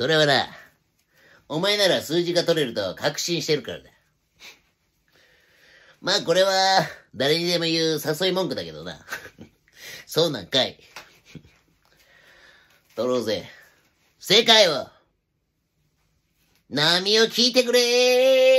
それはな、お前なら数字が取れると確信してるからだ。まあこれは、誰にでも言う誘い文句だけどな。そうなんかい。取ろうぜ。正解を、波を聞いてくれー